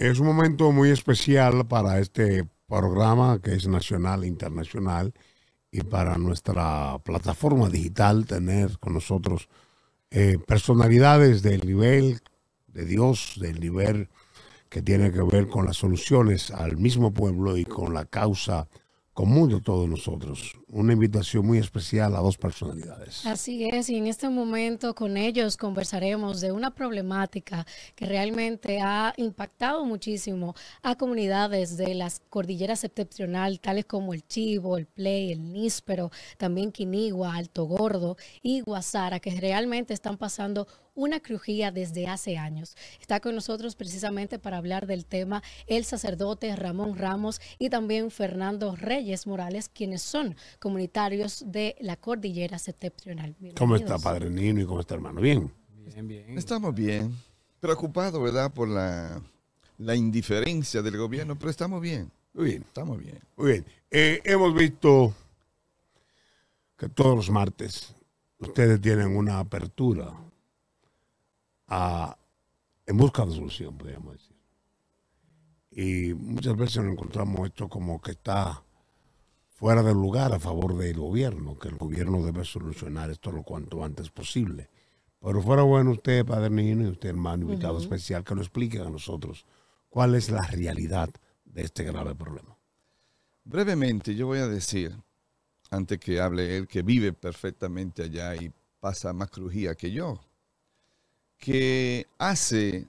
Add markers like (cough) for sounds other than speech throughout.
Es un momento muy especial para este programa que es nacional e internacional y para nuestra plataforma digital tener con nosotros eh, personalidades del nivel de Dios, del nivel que tiene que ver con las soluciones al mismo pueblo y con la causa común de todos nosotros. Una invitación muy especial a dos personalidades. Así es, y en este momento con ellos conversaremos de una problemática que realmente ha impactado muchísimo a comunidades de las cordilleras septentrional, tales como el Chivo, el Play, el Níspero, también Quinigua, Alto Gordo y Guasara, que realmente están pasando una crujía desde hace años. Está con nosotros precisamente para hablar del tema el sacerdote Ramón Ramos y también Fernando Reyes Morales, quienes son comunitarios de la cordillera septentrional. ¿Cómo está Padre Nino y cómo está hermano? Bien. Estamos bien. Preocupado, ¿verdad? Por la, la indiferencia del gobierno, pero estamos bien. Muy bien. Estamos bien. Muy bien. Eh, hemos visto que todos los martes ustedes tienen una apertura en busca de solución, podríamos decir. Y muchas veces nos encontramos esto como que está fuera del lugar a favor del gobierno, que el gobierno debe solucionar esto lo cuanto antes posible. Pero fuera bueno usted, Padre Nino, y usted, hermano invitado especial, que lo explique a nosotros cuál es la realidad de este grave problema. Brevemente, yo voy a decir, antes que hable él, que vive perfectamente allá y pasa más crujía que yo, que hace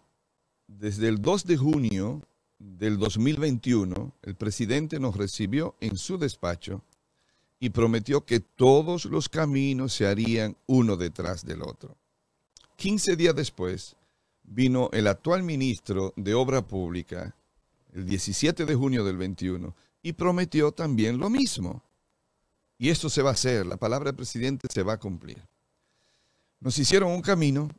desde el 2 de junio del 2021, el presidente nos recibió en su despacho y prometió que todos los caminos se harían uno detrás del otro. 15 días después vino el actual ministro de Obra Pública, el 17 de junio del 21, y prometió también lo mismo. Y esto se va a hacer, la palabra del presidente se va a cumplir. Nos hicieron un camino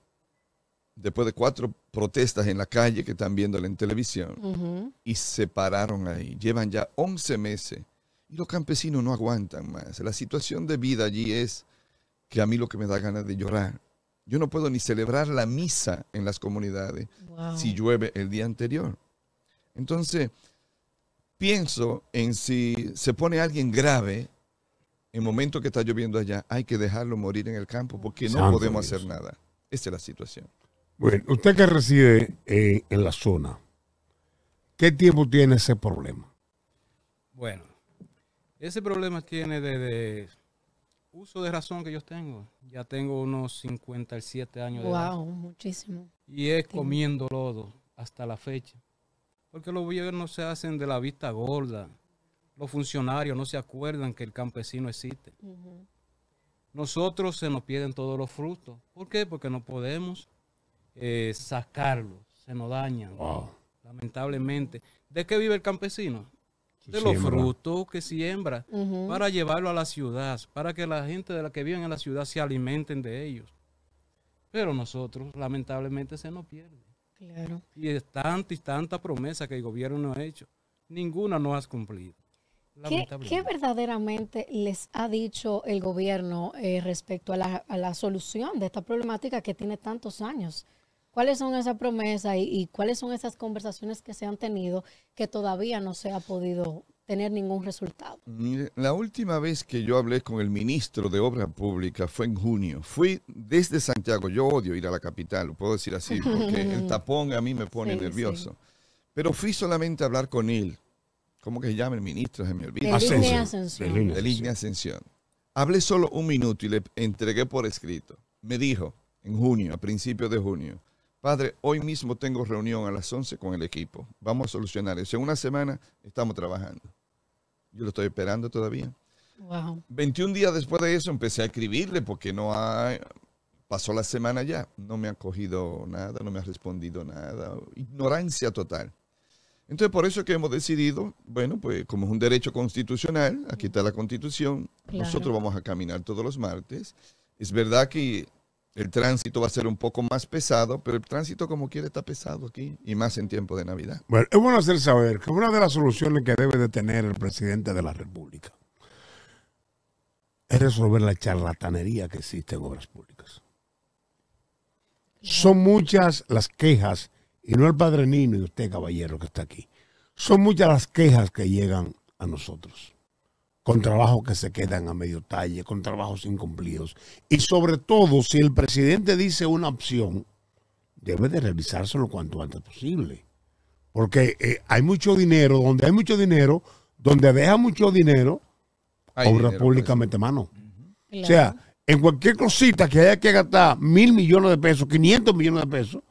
después de cuatro protestas en la calle que están viéndola en televisión, y se pararon ahí. Llevan ya 11 meses y los campesinos no aguantan más. La situación de vida allí es que a mí lo que me da ganas de llorar. Yo no puedo ni celebrar la misa en las comunidades si llueve el día anterior. Entonces, pienso en si se pone alguien grave en momento que está lloviendo allá, hay que dejarlo morir en el campo porque no podemos hacer nada. esa es la situación. Bueno, usted que reside eh, en, la zona, ¿qué tiempo tiene ese problema? Bueno, ese problema tiene desde uso de razón que yo tengo. Ya tengo unos 57 años de edad. Wow, muchísimo. Y es comiendo lodo hasta la fecha. Porque los no se hacen de la vista gorda. Los funcionarios no se acuerdan que el campesino existe. Nosotros se nos pierden todos los frutos. ¿Por qué? Porque no podemos eh, sacarlos, se nos dañan, lamentablemente. ¿De qué vive el campesino? De los frutos que siembra, para llevarlo a la ciudad, para que la gente de la que vive en la ciudad se alimenten de ellos. Pero nosotros, lamentablemente, se nos pierde. Y es tanta y tanta promesa que el gobierno no ha hecho. Ninguna no has cumplido. ¿Qué, verdaderamente les ha dicho el gobierno eh, respecto a la, a la, solución de esta problemática que tiene tantos años ¿Cuáles son esas promesas y, cuáles son esas conversaciones que se han tenido que todavía no se ha podido tener ningún resultado? La última vez que yo hablé con el ministro de Obras Públicas fue en junio. Fui desde Santiago. Yo odio ir a la capital, puedo decir así, porque (laughs) el tapón a mí me pone nervioso. Pero fui solamente a hablar con él. ¿Cómo que se llama el ministro? Se me olvida. De línea Ascensión. Hablé solo un minuto y le entregué por escrito. Me dijo, en junio, a principios de junio, Padre, hoy mismo tengo reunión a las 11 con el equipo. Vamos a solucionar eso. En una semana estamos trabajando. Yo lo estoy esperando todavía. 21 días después de eso empecé a escribirle porque no ha Pasó la semana ya, no me ha cogido nada, no me ha respondido nada. Ignorancia total. Entonces, por eso que hemos decidido, bueno, pues como es un derecho constitucional, aquí está la constitución, nosotros vamos a caminar todos los martes. Es verdad que el tránsito va a ser un poco más pesado, pero el tránsito como quiere está pesado aquí y más en tiempo de Navidad. Bueno, es bueno hacer saber que una de las soluciones que debe de tener el presidente de la República es resolver la charlatanería que existe en obras públicas. Son muchas las quejas, y no el padre Nino y usted, caballero, que está aquí. Son muchas las quejas que llegan a nosotros con trabajos que se quedan a medio talle, con trabajos incumplidos. Y sobre todo, si el presidente dice una opción, debe de revisárselo cuanto antes posible. Porque eh, hay mucho dinero, donde hay mucho dinero, donde deja mucho dinero, obra pública pues. mete mano. O sea, en cualquier cosita que haya que gastar mil millones de pesos, 500 millones de pesos,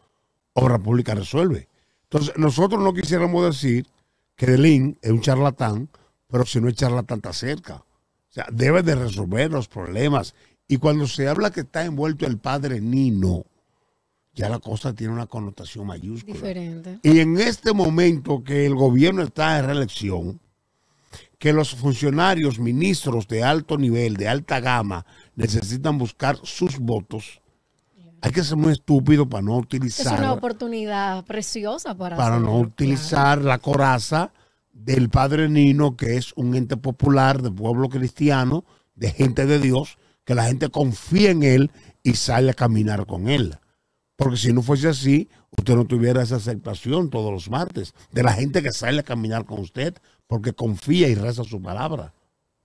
obra pública resuelve. Entonces, nosotros no quisiéramos decir que Delin es un charlatán, pero si no echarla tanta cerca. O sea, debe de resolver los problemas. Y cuando se habla que está envuelto el padre Nino, ya la cosa tiene una connotación mayúscula. Diferente. Y en este momento que el gobierno está en reelección, que los funcionarios, ministros de alto nivel, de alta gama, necesitan buscar sus votos, hay que ser muy estúpido para no utilizar. Es una oportunidad preciosa para. Para no utilizar la coraza del Padre Nino, que es un ente popular de pueblo cristiano, de gente de Dios, que la gente confía en él y sale a caminar con él. Porque si no fuese así, usted no tuviera esa aceptación todos los martes de la gente que sale a caminar con usted porque confía y reza su palabra.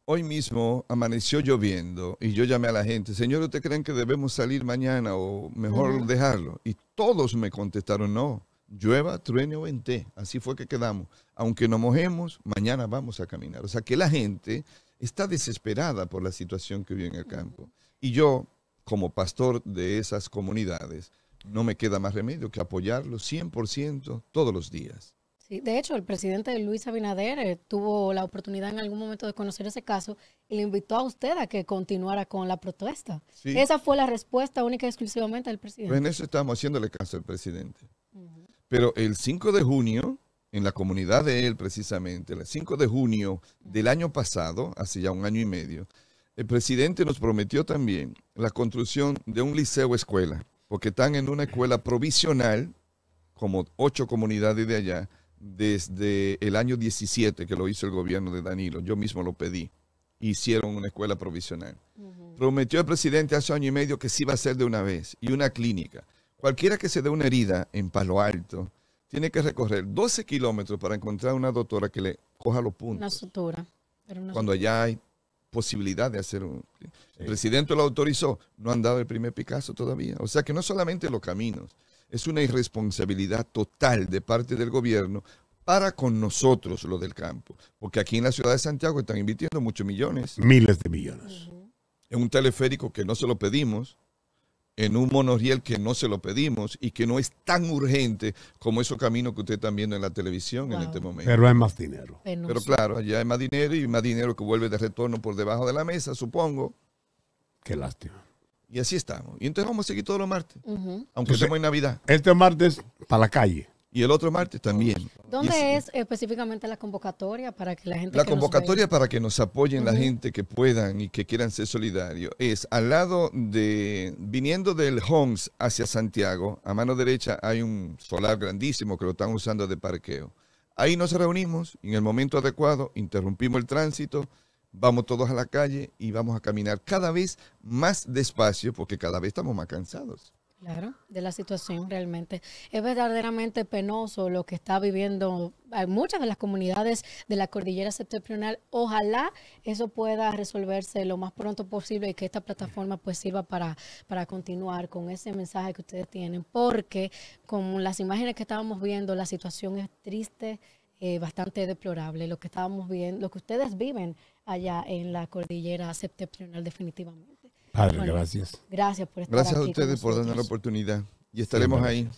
Hoy mismo amaneció lloviendo y yo llamé a la gente, señor, ¿usted creen que debemos salir mañana o mejor dejarlo? Y todos me contestaron no llueva, truene o vente. Así fue que quedamos. Aunque no mojemos, mañana vamos a caminar. O sea que la gente está desesperada por la situación que vive en el campo. Y yo, como pastor de esas comunidades, no me queda más remedio que apoyarlo 100% todos los días. Sí, de hecho, el presidente Luis Abinader eh, tuvo la oportunidad en algún momento de conocer ese caso y le invitó a usted a que continuara con la protesta. Esa fue la respuesta única y exclusivamente del presidente. Pues en eso estamos haciéndole caso al presidente. Pero el 5 de junio, en la comunidad de él precisamente, el 5 de junio del año pasado, hace ya un año y medio, el presidente nos prometió también la construcción de un liceo-escuela, porque están en una escuela provisional, como ocho comunidades de allá, desde el año 17 que lo hizo el gobierno de Danilo. Yo mismo lo pedí. Hicieron una escuela provisional. Prometió el presidente hace año y medio que sí iba a ser de una vez y una clínica. Cualquiera que se dé una herida en Palo Alto tiene que recorrer 12 kilómetros para encontrar una doctora que le coja los puntos. Una sutura. Cuando allá hay posibilidad de hacer un... El presidente lo autorizó, no han dado el primer Picasso todavía. O sea que no solamente los caminos, es una irresponsabilidad total de parte del gobierno para con nosotros, los del campo. Porque aquí en la ciudad de Santiago están invirtiendo muchos millones. Miles de millones. En un teleférico que no se lo pedimos, en un monoriel que no se lo pedimos y que no es tan urgente como esos caminos que usted está viendo en la televisión en este momento. Pero hay más dinero. Pero claro, allá hay más dinero y más dinero que vuelve de retorno por debajo de la mesa, supongo. Qué lástima. Y así estamos. Y entonces vamos a seguir todos los martes, aunque estemos en Navidad. Este martes, para la calle. Y el otro martes también. ¿Dónde es, eh, específicamente la convocatoria para que la gente... La convocatoria para que nos apoyen la gente que puedan y que quieran ser solidarios es al lado de, viniendo del Homs hacia Santiago, a mano derecha hay un solar grandísimo que lo están usando de parqueo. Ahí nos reunimos en el momento adecuado, interrumpimos el tránsito, vamos todos a la calle y vamos a caminar cada vez más despacio porque cada vez estamos más cansados. Claro, de la situación realmente. Es verdaderamente penoso lo que está viviendo eh, muchas de las comunidades de la cordillera septentrional. Ojalá eso pueda resolverse lo más pronto posible y que esta plataforma pues sirva para, para continuar con ese mensaje que ustedes tienen, porque con las imágenes que estábamos viendo, la situación es triste, eh, bastante deplorable, lo que estábamos viendo, lo que ustedes viven allá en la cordillera septentrional definitivamente. Padre, gracias. Gracias por estar Gracias a ustedes por darnos la oportunidad y estaremos ahí.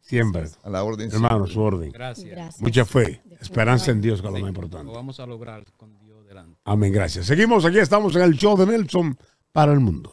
Siempre. A la orden. Hermano, su orden. Gracias. Mucha fe, esperanza en Dios, que es lo más importante. Lo vamos a lograr con Dios delante. Amén, gracias. Seguimos, aquí estamos en el show de Nelson para el mundo.